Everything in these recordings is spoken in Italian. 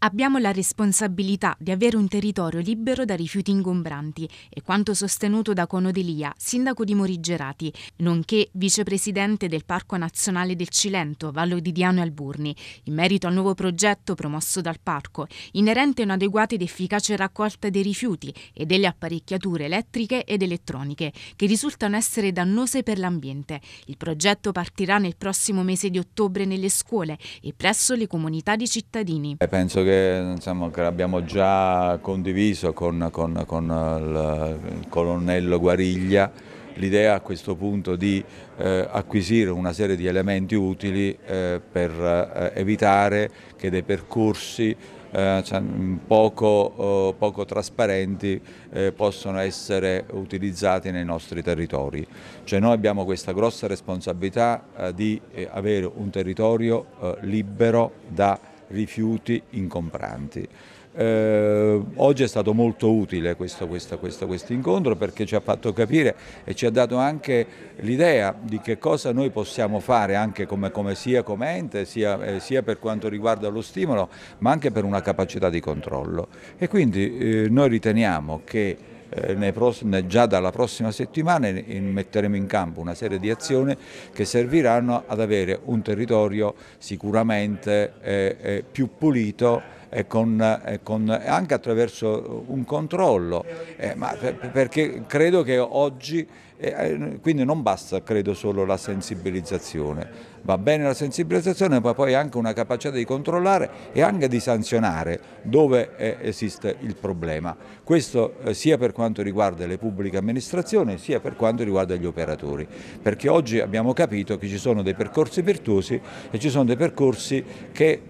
Abbiamo la responsabilità di avere un territorio libero da rifiuti ingombranti e quanto sostenuto da Conodelia, sindaco di Morigerati, nonché vicepresidente del Parco Nazionale del Cilento, Vallo di Diano e Alburni, in merito al nuovo progetto promosso dal parco, inerente a un'adeguata ed efficace raccolta dei rifiuti e delle apparecchiature elettriche ed elettroniche, che risultano essere dannose per l'ambiente. Il progetto partirà nel prossimo mese di ottobre nelle scuole e presso le comunità di cittadini. Penso che che, insomma, che abbiamo già condiviso con, con, con il, il colonnello Guariglia, l'idea a questo punto di eh, acquisire una serie di elementi utili eh, per eh, evitare che dei percorsi eh, cioè, poco, eh, poco, trasparenti eh, possano essere utilizzati nei nostri territori. Cioè noi abbiamo questa grossa responsabilità di avere un territorio libero da rifiuti incompranti. Eh, oggi è stato molto utile questo, questo, questo, questo, incontro perché ci ha fatto capire e ci ha dato anche l'idea di che cosa noi possiamo fare anche come, come sia come ente, sia, eh, sia, per quanto riguarda lo stimolo, ma anche per una capacità di controllo. E quindi eh, noi riteniamo che eh, prossimi, già dalla prossima settimana metteremo in campo una serie di azioni che serviranno ad avere un territorio sicuramente eh, eh, più pulito eh, con, eh, con, eh, anche attraverso un controllo, per, perché credo che oggi quindi non basta credo solo la sensibilizzazione, va bene la sensibilizzazione ma poi anche una capacità di controllare e anche di sanzionare dove esiste il problema, questo sia per quanto riguarda le pubbliche amministrazioni sia per quanto riguarda gli operatori, perché oggi abbiamo capito che ci sono dei percorsi virtuosi e ci sono dei percorsi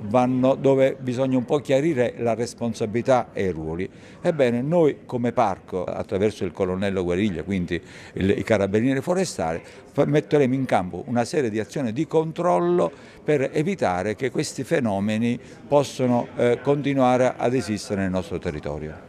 vanno, dove bisogna un po' chiarire la responsabilità e i ruoli. Ebbene, noi come parco, attraverso il colonnello Guariglia, quindi il, i carabinieri forestali, metteremo in campo una serie di azioni di controllo per evitare che questi fenomeni possano eh, continuare ad esistere nel nostro territorio.